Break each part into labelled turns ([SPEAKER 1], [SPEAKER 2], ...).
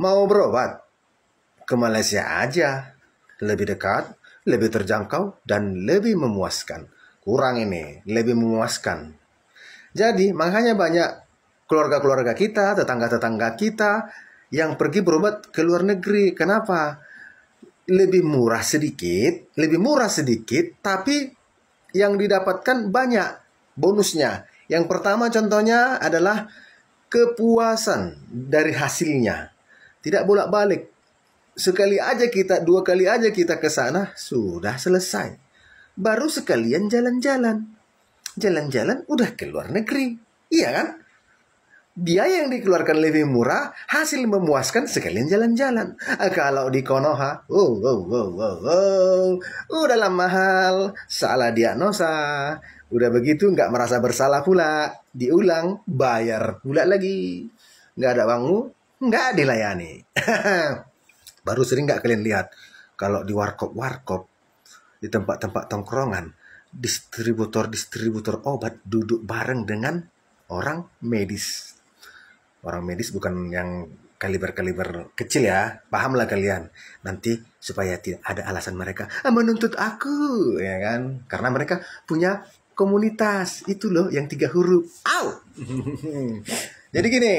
[SPEAKER 1] Mau berobat? Ke Malaysia aja. Lebih dekat, lebih terjangkau, dan lebih memuaskan. Kurang ini, lebih memuaskan. Jadi, makanya banyak keluarga-keluarga kita, tetangga-tetangga kita yang pergi berobat ke luar negeri. Kenapa? Lebih murah sedikit, lebih murah sedikit, tapi yang didapatkan banyak bonusnya. Yang pertama contohnya adalah kepuasan dari hasilnya. Tidak bolak-balik. Sekali aja kita, dua kali aja kita ke sana, sudah selesai. Baru sekalian jalan-jalan. Jalan-jalan udah ke luar negeri. Iya kan? Biaya yang dikeluarkan lebih murah, hasil memuaskan sekalian jalan-jalan. Ah, kalau di Konoha, wow, wow, wow, wow, wow, udah mahal, salah diagnosa. Udah begitu nggak merasa bersalah pula, diulang, bayar pula lagi. Nggak ada bangun, nggak dilayani. Baru sering nggak kalian lihat kalau di warkop-warkop, di tempat-tempat tongkrongan, distributor-distributor obat duduk bareng dengan orang medis. Orang medis bukan yang kaliber-kaliber kecil ya, pahamlah kalian. Nanti supaya tidak ada alasan mereka ah, menuntut aku, ya kan? Karena mereka punya komunitas itu loh yang tiga huruf. Au. Jadi gini,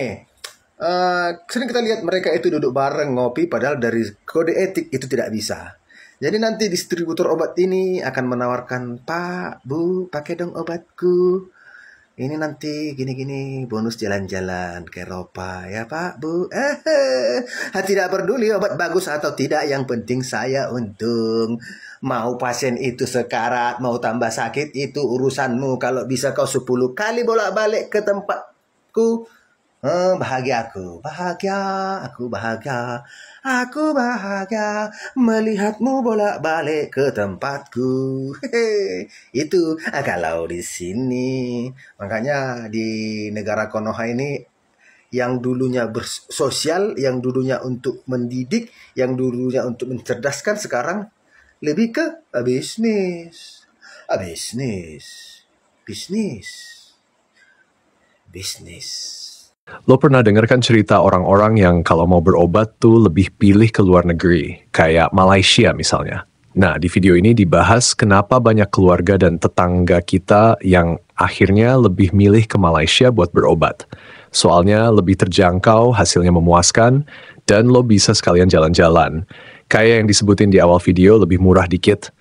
[SPEAKER 1] Uh, sering kita lihat mereka itu duduk bareng ngopi padahal dari kode etik itu tidak bisa. Jadi nanti distributor obat ini akan menawarkan, "Pak, Bu, pakai dong obatku. Ini nanti gini-gini bonus jalan-jalan ke Eropa ya, Pak, Bu." Eh, tidak peduli obat bagus atau tidak, yang penting saya untung. Mau pasien itu sekarat, mau tambah sakit itu urusanmu. Kalau bisa kau 10 kali bolak-balik ke tempatku, Eh, bahagia aku, bahagia, aku bahagia, aku bahagia melihatmu bolak-balik ke tempatku. Hehehe, itu kalau di sini. Makanya di negara Konoha ini yang dulunya bersosial, yang dulunya untuk mendidik, yang dulunya untuk mencerdaskan sekarang lebih ke bisnis. Ah, bisnis. Bisnis. Bisnis.
[SPEAKER 2] Lo pernah dengarkan kan cerita orang-orang yang kalau mau berobat tuh lebih pilih ke luar negeri, kayak Malaysia misalnya. Nah, di video ini dibahas kenapa banyak keluarga dan tetangga kita yang akhirnya lebih milih ke Malaysia buat berobat. Soalnya lebih terjangkau, hasilnya memuaskan, dan lo bisa sekalian jalan-jalan. Kayak yang disebutin di awal video lebih murah dikit,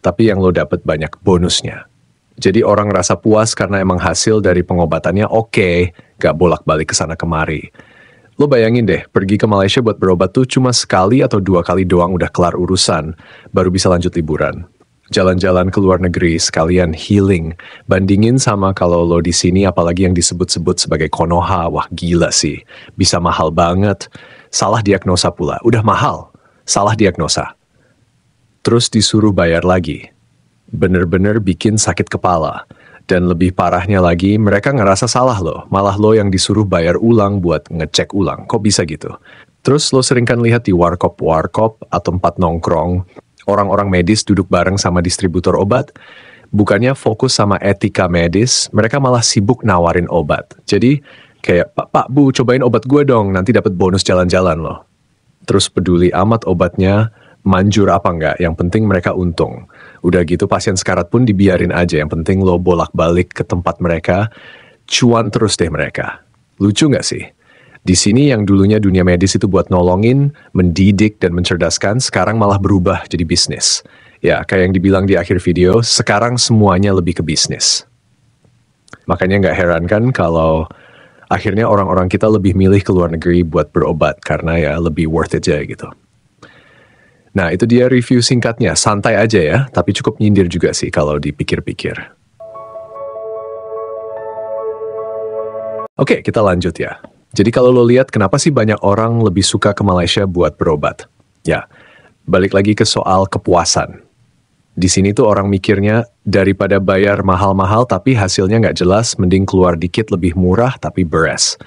[SPEAKER 2] tapi yang lo dapat banyak bonusnya. Jadi orang rasa puas karena emang hasil dari pengobatannya oke, okay, gak bolak-balik ke sana kemari. Lo bayangin deh, pergi ke Malaysia buat berobat tuh cuma sekali atau dua kali doang udah kelar urusan, baru bisa lanjut liburan. Jalan-jalan ke luar negeri sekalian healing. Bandingin sama kalau lo di sini apalagi yang disebut-sebut sebagai Konoha, wah gila sih. Bisa mahal banget. Salah diagnosa pula, udah mahal. Salah diagnosa. Terus disuruh bayar lagi, bener-bener bikin sakit kepala. Dan lebih parahnya lagi, mereka ngerasa salah loh, malah lo yang disuruh bayar ulang buat ngecek ulang. Kok bisa gitu? Terus lo sering kan lihat di warkop-warkop atau tempat nongkrong, orang-orang medis duduk bareng sama distributor obat, bukannya fokus sama etika medis, mereka malah sibuk nawarin obat. Jadi kayak, Pak, Pak, Bu, cobain obat gue dong, nanti dapat bonus jalan-jalan loh. Terus peduli amat obatnya, manjur apa enggak, yang penting mereka untung. Udah gitu pasien sekarat pun dibiarin aja. Yang penting lo bolak-balik ke tempat mereka, cuan terus deh mereka. Lucu gak sih? Di sini yang dulunya dunia medis itu buat nolongin, mendidik, dan mencerdaskan, sekarang malah berubah jadi bisnis. Ya, kayak yang dibilang di akhir video, sekarang semuanya lebih ke bisnis. Makanya nggak heran kan kalau akhirnya orang-orang kita lebih milih ke luar negeri buat berobat, karena ya lebih worth it aja gitu. Nah, itu dia review singkatnya. Santai aja ya, tapi cukup nyindir juga sih kalau dipikir-pikir. Oke, kita lanjut ya. Jadi kalau lo lihat kenapa sih banyak orang lebih suka ke Malaysia buat berobat? Ya, balik lagi ke soal kepuasan. Di sini tuh orang mikirnya daripada bayar mahal-mahal tapi hasilnya nggak jelas, mending keluar dikit lebih murah tapi beres.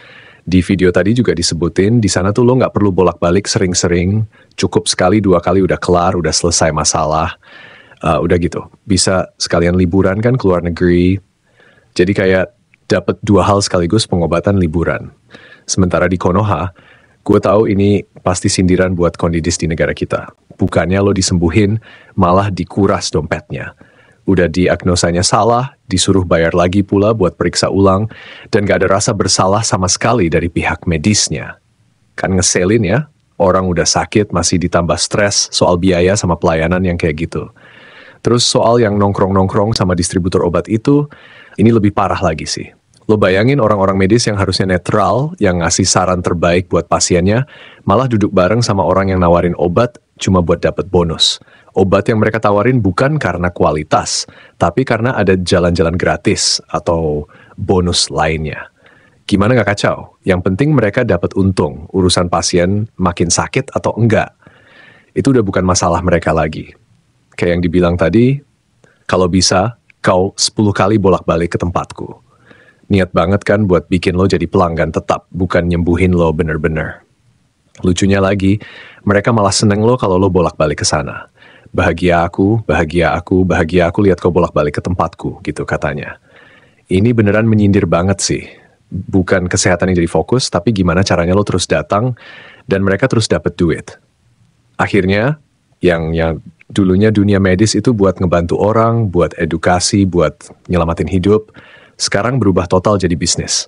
[SPEAKER 2] Di video tadi juga disebutin, di sana tuh lo nggak perlu bolak-balik sering-sering, cukup sekali dua kali udah kelar, udah selesai masalah, uh, udah gitu. Bisa sekalian liburan kan keluar negeri, jadi kayak dapat dua hal sekaligus pengobatan liburan. Sementara di Konoha, gue tahu ini pasti sindiran buat kondidis di negara kita. Bukannya lo disembuhin, malah dikuras dompetnya udah diagnosanya salah, disuruh bayar lagi pula buat periksa ulang, dan gak ada rasa bersalah sama sekali dari pihak medisnya. Kan ngeselin ya, orang udah sakit masih ditambah stres soal biaya sama pelayanan yang kayak gitu. Terus soal yang nongkrong-nongkrong sama distributor obat itu, ini lebih parah lagi sih. Lo bayangin orang-orang medis yang harusnya netral, yang ngasih saran terbaik buat pasiennya, malah duduk bareng sama orang yang nawarin obat cuma buat dapet bonus obat yang mereka tawarin bukan karena kualitas, tapi karena ada jalan-jalan gratis atau bonus lainnya. Gimana nggak kacau? Yang penting mereka dapat untung, urusan pasien makin sakit atau enggak. Itu udah bukan masalah mereka lagi. Kayak yang dibilang tadi, kalau bisa, kau 10 kali bolak-balik ke tempatku. Niat banget kan buat bikin lo jadi pelanggan tetap, bukan nyembuhin lo bener-bener. Lucunya lagi, mereka malah seneng lo kalau lo bolak-balik ke sana bahagia aku, bahagia aku, bahagia aku, lihat kau bolak-balik ke tempatku, gitu katanya. Ini beneran menyindir banget sih. Bukan kesehatan yang jadi fokus, tapi gimana caranya lo terus datang dan mereka terus dapat duit. Akhirnya, yang yang dulunya dunia medis itu buat ngebantu orang, buat edukasi, buat nyelamatin hidup, sekarang berubah total jadi bisnis.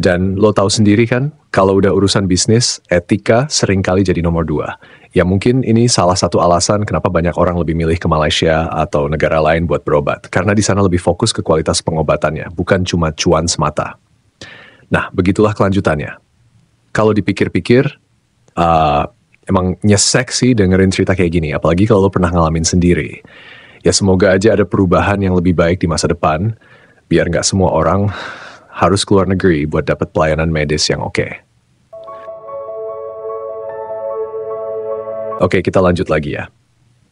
[SPEAKER 2] Dan lo tahu sendiri kan, kalau udah urusan bisnis, etika seringkali jadi nomor dua. Ya mungkin ini salah satu alasan kenapa banyak orang lebih milih ke Malaysia atau negara lain buat berobat. Karena di sana lebih fokus ke kualitas pengobatannya, bukan cuma cuan semata. Nah, begitulah kelanjutannya. Kalau dipikir-pikir, uh, emang nyesek sih dengerin cerita kayak gini, apalagi kalau lo pernah ngalamin sendiri. Ya semoga aja ada perubahan yang lebih baik di masa depan, biar nggak semua orang harus keluar negeri buat dapat pelayanan medis yang oke. Okay. Oke, okay, kita lanjut lagi ya.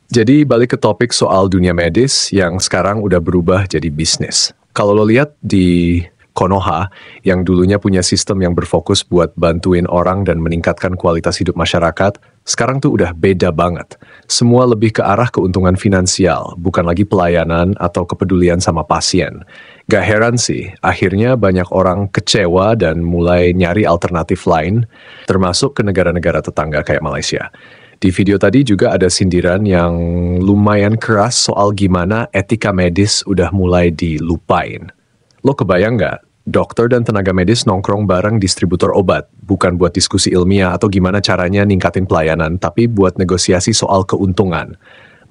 [SPEAKER 2] Jadi balik ke topik soal dunia medis yang sekarang udah berubah jadi bisnis. Kalau lo lihat di Konoha yang dulunya punya sistem yang berfokus buat bantuin orang dan meningkatkan kualitas hidup masyarakat, sekarang tuh udah beda banget. Semua lebih ke arah keuntungan finansial, bukan lagi pelayanan atau kepedulian sama pasien. Gak heran sih, akhirnya banyak orang kecewa dan mulai nyari alternatif lain, termasuk ke negara-negara tetangga kayak Malaysia. Di video tadi juga ada sindiran yang lumayan keras soal gimana etika medis udah mulai dilupain. Lo kebayang nggak dokter dan tenaga medis nongkrong bareng distributor obat, bukan buat diskusi ilmiah atau gimana caranya ningkatin pelayanan, tapi buat negosiasi soal keuntungan.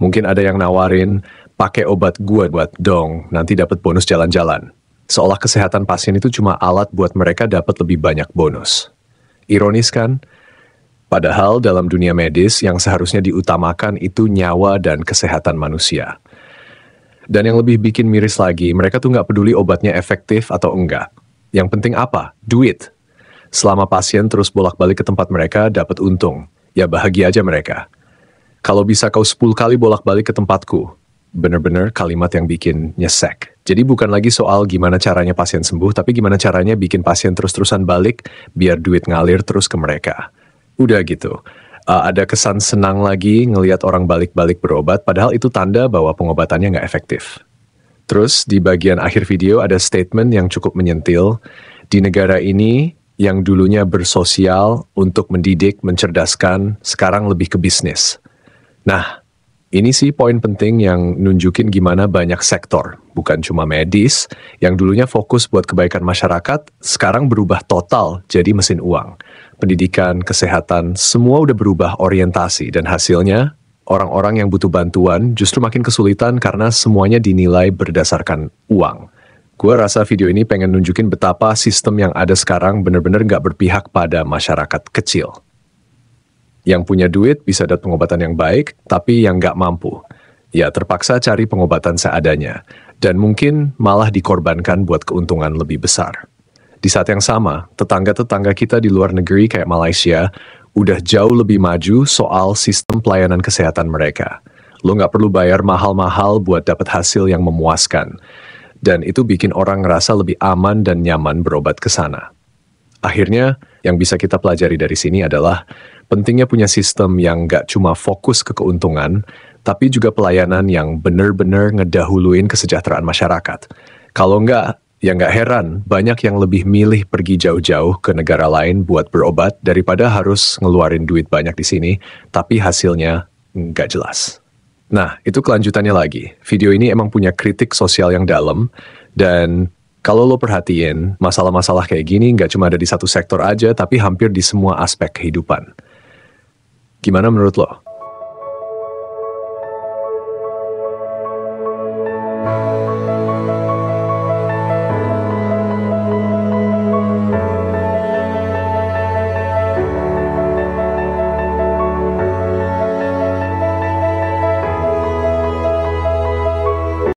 [SPEAKER 2] Mungkin ada yang nawarin pakai obat gua buat dong, nanti dapat bonus jalan-jalan. Seolah kesehatan pasien itu cuma alat buat mereka dapat lebih banyak bonus. Ironis kan? Padahal dalam dunia medis yang seharusnya diutamakan itu nyawa dan kesehatan manusia. Dan yang lebih bikin miris lagi, mereka tuh nggak peduli obatnya efektif atau enggak. Yang penting apa? Duit. Selama pasien terus bolak-balik ke tempat mereka, dapat untung. Ya bahagia aja mereka. Kalau bisa kau 10 kali bolak-balik ke tempatku, benar-benar kalimat yang bikin nyesek. Jadi bukan lagi soal gimana caranya pasien sembuh, tapi gimana caranya bikin pasien terus-terusan balik biar duit ngalir terus ke mereka. Udah gitu. Uh, ada kesan senang lagi ngelihat orang balik-balik berobat, padahal itu tanda bahwa pengobatannya nggak efektif. Terus di bagian akhir video ada statement yang cukup menyentil. Di negara ini yang dulunya bersosial untuk mendidik, mencerdaskan, sekarang lebih ke bisnis. Nah, ini sih poin penting yang nunjukin gimana banyak sektor, bukan cuma medis, yang dulunya fokus buat kebaikan masyarakat, sekarang berubah total jadi mesin uang. Pendidikan, kesehatan, semua udah berubah orientasi dan hasilnya orang-orang yang butuh bantuan justru makin kesulitan karena semuanya dinilai berdasarkan uang. Gue rasa video ini pengen nunjukin betapa sistem yang ada sekarang bener-bener gak berpihak pada masyarakat kecil. Yang punya duit bisa dapat pengobatan yang baik, tapi yang nggak mampu. Ya terpaksa cari pengobatan seadanya. Dan mungkin malah dikorbankan buat keuntungan lebih besar. Di saat yang sama, tetangga-tetangga kita di luar negeri kayak Malaysia udah jauh lebih maju soal sistem pelayanan kesehatan mereka. Lo nggak perlu bayar mahal-mahal buat dapat hasil yang memuaskan. Dan itu bikin orang ngerasa lebih aman dan nyaman berobat ke sana. Akhirnya, yang bisa kita pelajari dari sini adalah pentingnya punya sistem yang nggak cuma fokus ke keuntungan, tapi juga pelayanan yang benar-benar ngedahuluin kesejahteraan masyarakat. Kalau enggak, Ya nggak heran, banyak yang lebih milih pergi jauh-jauh ke negara lain buat berobat daripada harus ngeluarin duit banyak di sini, tapi hasilnya nggak jelas. Nah, itu kelanjutannya lagi. Video ini emang punya kritik sosial yang dalam, dan kalau lo perhatiin, masalah-masalah kayak gini nggak cuma ada di satu sektor aja, tapi hampir di semua aspek kehidupan. Gimana menurut lo?